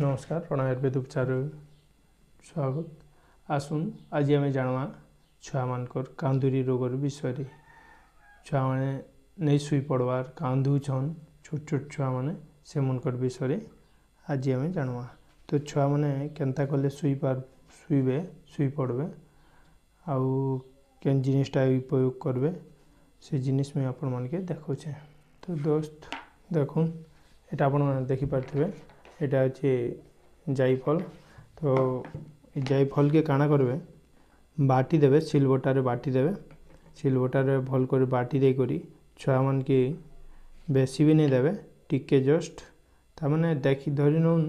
નમસ્કાર પણ આયુર્વેદ ઉપચાર સ્વાગત આસુન આજે ଆମେ ଜାଣିବା ଛୁଆମାନଙ୍କର କାନ୍ଦୁରି ରୋଗର ବିଷୟରେ ଛୁଆମାନେ ନେଇ ଶୋଇ ପଡ଼ବାର୍ କାନ୍ଦୁଛନ୍ ଛୋଟ ଛୋଟ ଛୁଆମାନେ ସେମାନଙ୍କର ବିଷୟରେ ଆଜି ଆମେ ଜାଣିବା ତ ଛୁଆମାନେ କେନ୍ତା କଲେ ଶୋଇପାର ଶୋଇବେ ଶୋଇ ପଡ଼ବେ ଆଉ କେନ୍ ଜିନିଷଟା ଉପଯୋଗ କରିବେ ସେ ଜିନିଷ ମୁଇଁ ଆପଣମାନଙ୍କୁ ଦେଖୁଛେ ତ ଦୋସ୍ତ ଦେଖୁନ୍ ଏଇଟା ଆପଣମାନେ ଦେଖିପାରୁଥିବେ এটা হচ্ছে জাইফল তো এই জাইফলকে কানা করবে বাটি দেবে সিলবটারে বাটি দেবে সিলবটারে ভল করে বাটি দেই করি ଛୁଆମାନକେ ବେଶୀ ବି ନେଇ ଦେବେ ଟିକେ ଜଷ୍ଟ ତାମାନେ ଦେଖି ଧରି ନଉନ୍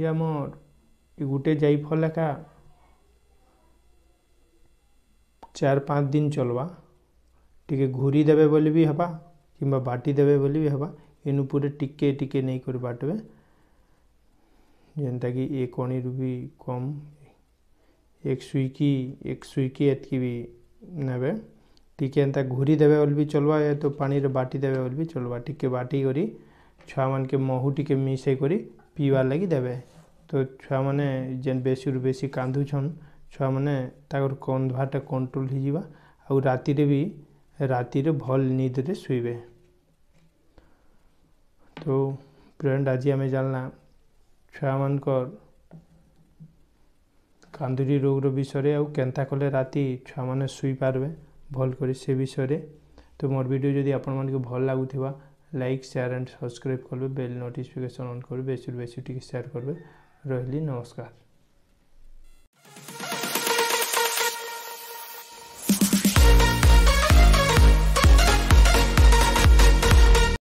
ଇ ଆମର୍ ଇ ଗୁଟେ ଜାଇଫଲ୍ ଏକା ଚାର୍ ପାଞ୍ଚ ଦିନ ଚଲ୍ବା ଟିକେ ଘୁରି ଦେବେ ବୋଲି ବି ହେବା କିମ୍ବା ବାଟି ଦେବେ ବୋଲି ବି ହେବା ଏନୁ ପୁରେ ଟିକେ ଟିକେ ନେଇକରି ବାଟବେ ଯେନ୍ତାକି ଏ କଣିରୁ ବି କମ୍ ଏକ ସୁଇକି ଏକ ସୁଇକି ଏତିକି ବି ନେବେ ଟିକେ ଏନ୍ତା ଘୁରି ଦେବେ ବୋଲି ବି ଚଲ୍ବା ତ ପାଣିରେ ବାଟି ଦେବେ ବୋଲି ବି ଚଲ୍ବା ଟିକେ ବାଟି କରି ଛୁଆମାନକେ ମହୁ ଟିକେ ମିଶେଇ କରି ପିଇବାର୍ ଲାଗି ଦେବେ ତ ଛୁଆମାନେ ଯେନ୍ ବେଶୀରୁ ବେଶୀ କାନ୍ଦୁଛନ୍ ଛୁଆମାନେ ତାଙ୍କର କନ୍ଧବାଟା କଣ୍ଟ୍ରୋଲ୍ ହେଇଯିବା ଆଉ ରାତିରେ ବି ରାତିରେ ଭଲ୍ ନିଦରେ ଶୋଇବେ ତ ଫ୍ରେଣ୍ଡ ଆଜି ଆମେ ଜାଣିଲା ଛୁଆମାନଙ୍କର କାନ୍ଦୁରି ରୋଗର ବିଷୟରେ ଆଉ କେନ୍ତା କଲେ ରାତି ଛୁଆମାନେ ଶୋଇପାରିବେ ଭଲ କରି ସେ ବିଷୟରେ ତ ମୋର ଭିଡ଼ିଓ ଯଦି ଆପଣମାନଙ୍କୁ ଭଲ ଲାଗୁଥିବା ଲାଇକ୍ ସେୟାର ଆଣ୍ଡ ସବସ୍କ୍ରାଇବ୍ କରିବେ ବେଲ୍ ନୋଟିଫିକେସନ୍ ଅନ୍ କରିବେ ବେଶୀରୁ ବେଶୀ ଟିକେ ସେୟାର କରିବେ ରହିଲି ନମସ୍କାର